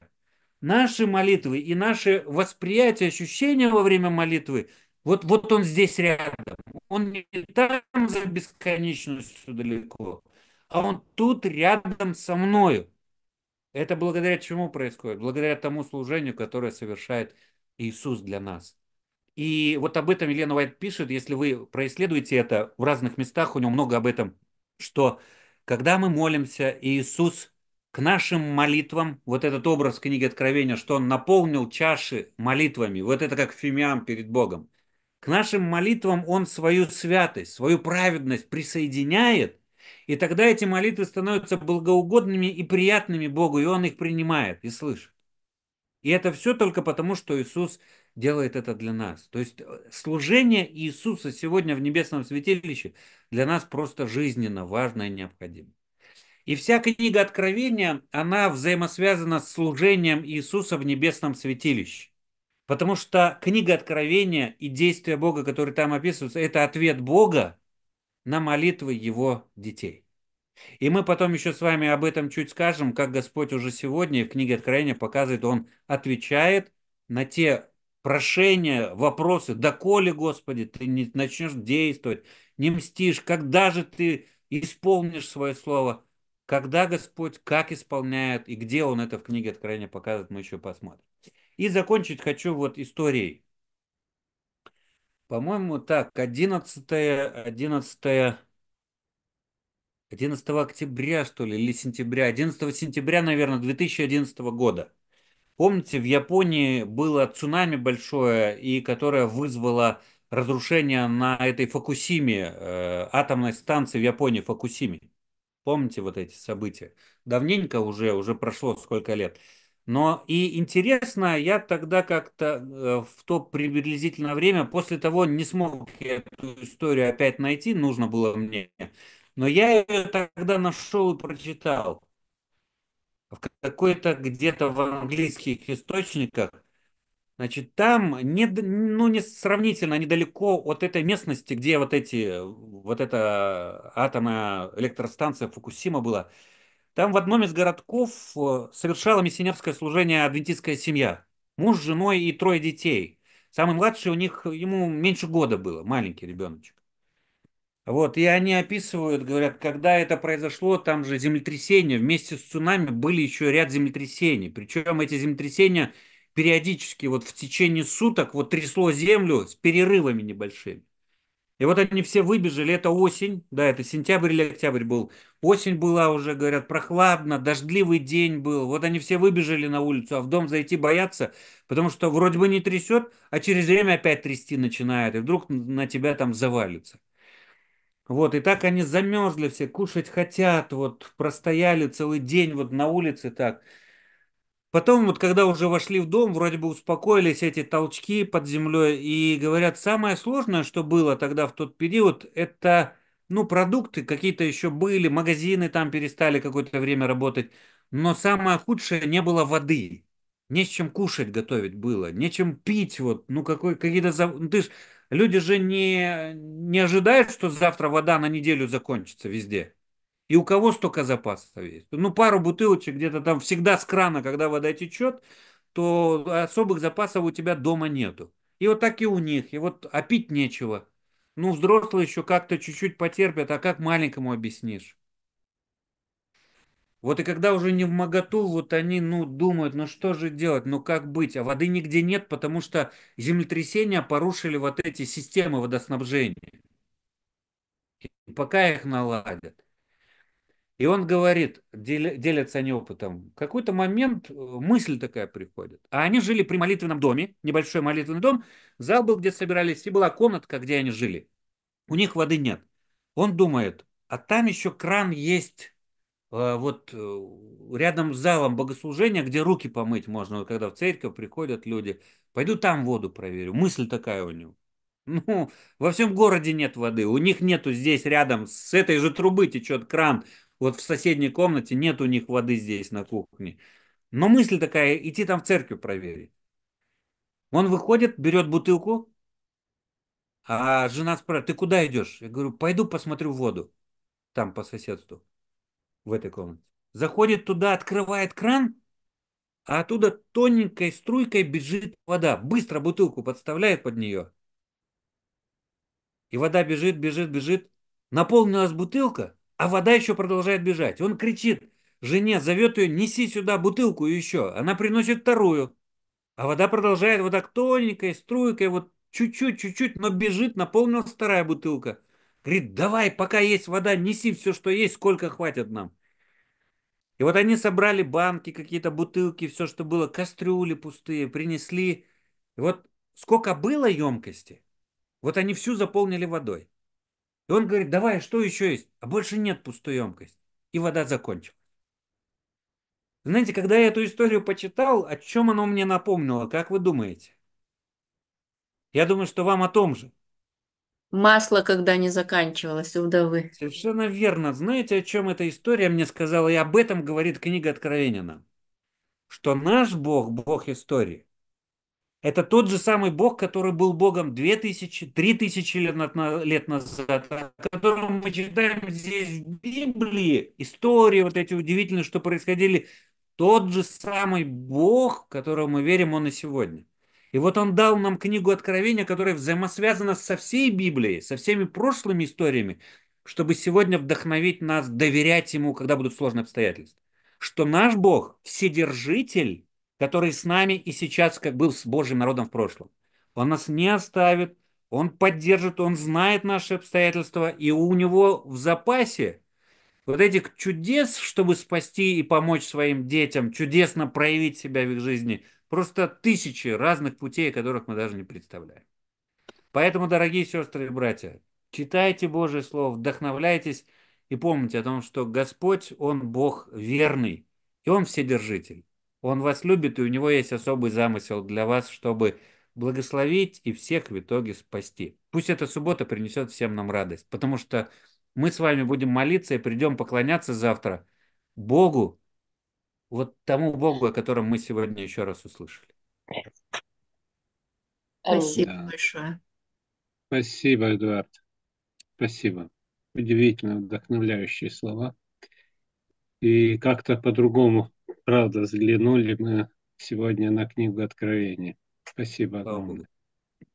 Speaker 2: наши молитвы и наше восприятие, ощущения во время молитвы, вот, вот он здесь рядом. Он не там за бесконечностью далеко, а он тут рядом со мною. Это благодаря чему происходит? Благодаря тому служению, которое совершает Иисус для нас. И вот об этом Елена Уайт пишет, если вы происследуете это в разных местах, у него много об этом, что когда мы молимся, Иисус к нашим молитвам, вот этот образ книги Откровения, что он наполнил чаши молитвами, вот это как фимиам перед Богом, к нашим молитвам он свою святость, свою праведность присоединяет, и тогда эти молитвы становятся благоугодными и приятными Богу, и он их принимает и слышит. И это все только потому, что Иисус делает это для нас. То есть э, служение Иисуса сегодня в небесном святилище для нас просто жизненно важно и необходимо. И вся книга Откровения, она взаимосвязана с служением Иисуса в небесном святилище. Потому что книга Откровения и действия Бога, которые там описываются, это ответ Бога на молитвы его детей. И мы потом еще с вами об этом чуть скажем, как Господь уже сегодня в книге Откровения показывает, Он отвечает на те прошения, вопросы, доколе, Господи, ты не начнешь действовать, не мстишь, когда же ты исполнишь свое слово, когда Господь, как исполняет и где Он это в книге Откровения показывает, мы еще посмотрим. И закончить хочу вот историей. По-моему, так, 11, 11, 11 октября, что ли, или сентября, 11 сентября, наверное, 2011 года – Помните, в Японии было цунами большое, и которое вызвало разрушение на этой Фокусиме, э, атомной станции в Японии Фокусиме. Помните вот эти события? Давненько уже, уже прошло сколько лет. Но и интересно, я тогда как-то э, в то приблизительное время, после того не смог эту историю опять найти, нужно было мне. Но я ее тогда нашел и прочитал какой-то где-то в английских источниках, значит, там не, ну, не сравнительно недалеко от этой местности, где вот эти, вот эта атомная электростанция Фукусима была, там в одном из городков э, совершала миссионерское служение адвентистская семья. Муж с женой и трое детей. Самый младший у них, ему меньше года было, маленький ребеночек. Вот, и они описывают, говорят, когда это произошло, там же землетрясения, вместе с цунами были еще ряд землетрясений. Причем эти землетрясения периодически, вот в течение суток, вот трясло землю с перерывами небольшими. И вот они все выбежали, это осень, да, это сентябрь или октябрь был. Осень была уже, говорят, прохладно, дождливый день был. Вот они все выбежали на улицу, а в дом зайти боятся, потому что вроде бы не трясет, а через время опять трясти начинает, и вдруг на тебя там завалится. Вот, и так они замерзли все, кушать хотят, вот, простояли целый день вот на улице так. Потом вот, когда уже вошли в дом, вроде бы успокоились эти толчки под землей, и говорят, самое сложное, что было тогда в тот период, это, ну, продукты какие-то еще были, магазины там перестали какое-то время работать, но самое худшее не было воды. Не с чем кушать готовить было, нечем пить, вот, ну какой, какие-то, ну ты ж Люди же не, не ожидают, что завтра вода на неделю закончится везде. И у кого столько запасов есть? Ну, пару бутылочек где-то там всегда с крана, когда вода течет, то особых запасов у тебя дома нету. И вот так и у них. И вот а пить нечего. Ну, взрослые еще как-то чуть-чуть потерпят, а как маленькому объяснишь? Вот и когда уже не в моготу, вот они, ну, думают, ну что же делать, ну как быть, а воды нигде нет, потому что землетрясения порушили вот эти системы водоснабжения. И пока их наладят. И он говорит, делятся они опытом, в какой-то момент э, мысль такая приходит. А они жили при молитвенном доме, небольшой молитвенный дом, зал был, где собирались, и была комнатка, где они жили. У них воды нет. Он думает, а там еще кран есть Э, вот э, рядом с залом богослужения, где руки помыть можно, вот когда в церковь приходят люди, пойду там воду проверю. Мысль такая у него. Ну, во всем городе нет воды, у них нету здесь рядом, с этой же трубы течет кран, вот в соседней комнате нет у них воды здесь на кухне. Но мысль такая, идти там в церковь проверить. Он выходит, берет бутылку, а жена спрашивает, ты куда идешь? Я говорю, пойду посмотрю воду там по соседству в этой комнате. Заходит туда, открывает кран, а оттуда тоненькой струйкой бежит вода. Быстро бутылку подставляет под нее. И вода бежит, бежит, бежит. Наполнилась бутылка, а вода еще продолжает бежать. Он кричит жене, зовет ее, неси сюда бутылку еще. Она приносит вторую. А вода продолжает вот так тоненькой струйкой, вот чуть-чуть, чуть-чуть, но бежит, наполнилась вторая бутылка. Говорит, давай, пока есть вода, неси все, что есть, сколько хватит нам. И вот они собрали банки, какие-то бутылки, все, что было, кастрюли пустые, принесли. И вот сколько было емкости, вот они всю заполнили водой. И он говорит, давай, что еще есть? А больше нет пустой емкости. И вода закончилась. Знаете, когда я эту историю почитал, о чем она мне напомнила, как вы думаете? Я думаю, что вам о том же. Масло, когда не заканчивалось у вдовы. Совершенно верно. Знаете, о чем эта история мне сказала? И об этом говорит книга Откровенина. Что наш Бог – Бог истории. Это тот же самый Бог, который был Богом 2000, 3000 лет, лет назад, о котором мы читаем здесь в Библии, истории вот эти удивительные, что происходили. Тот же самый Бог, которого мы верим, он и сегодня. И вот он дал нам книгу Откровения, которая взаимосвязана со всей Библией, со всеми прошлыми историями, чтобы сегодня вдохновить нас доверять Ему, когда будут сложные обстоятельства. Что наш Бог – вседержитель, который с нами и сейчас, как был с Божьим народом в прошлом. Он нас не оставит, Он поддержит, Он знает наши обстоятельства, и у Него в запасе вот этих чудес, чтобы спасти и помочь своим детям, чудесно проявить себя в их жизни, просто тысячи разных путей, которых мы даже не представляем. Поэтому, дорогие сестры и братья, читайте Божье Слово, вдохновляйтесь и помните о том, что Господь, Он Бог верный, и Он Вседержитель. Он вас любит, и у Него есть особый замысел для вас, чтобы благословить и всех в итоге спасти. Пусть эта суббота принесет всем нам радость, потому что мы с вами будем молиться и придем поклоняться завтра Богу, вот тому Богу, о котором мы сегодня еще раз услышали. Спасибо да.
Speaker 1: большое. Спасибо, Эдуард. Спасибо. Удивительно вдохновляющие слова. И как-то по-другому, правда, взглянули мы сегодня на книгу Откровения. Спасибо огромное.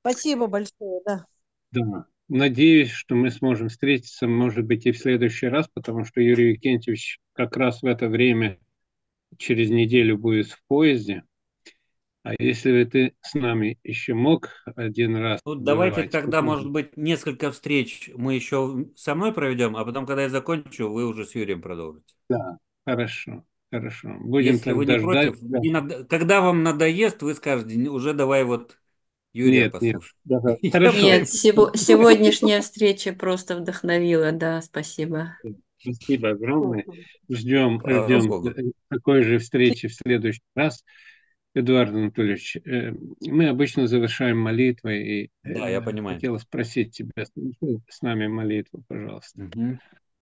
Speaker 2: Спасибо большое, да.
Speaker 1: Да. Надеюсь, что мы сможем встретиться, может быть, и в следующий раз, потому что Юрий Викентьевич как раз в это время через неделю будет в поезде. А если бы ты с нами еще мог один раз... Ну, давайте тогда, может
Speaker 2: быть, несколько встреч мы еще со мной проведем, а потом, когда я закончу, вы уже с Юрием продолжите.
Speaker 1: Да, хорошо, хорошо. Будем Если вы не ждать, против, да. иногда, когда вам
Speaker 2: надоест, вы скажете, уже давай вот Юрия нет, послушаем. Нет, да, нет сегодняшняя
Speaker 1: встреча просто вдохновила, да, спасибо. Спасибо огромное. Ждем, а, ждем такой же встречи в следующий раз. Эдуард Анатольевич, э, мы обычно завершаем молитвой. И э, да, я понимаю. Хотела спросить тебя, с нами молитву, пожалуйста. Угу.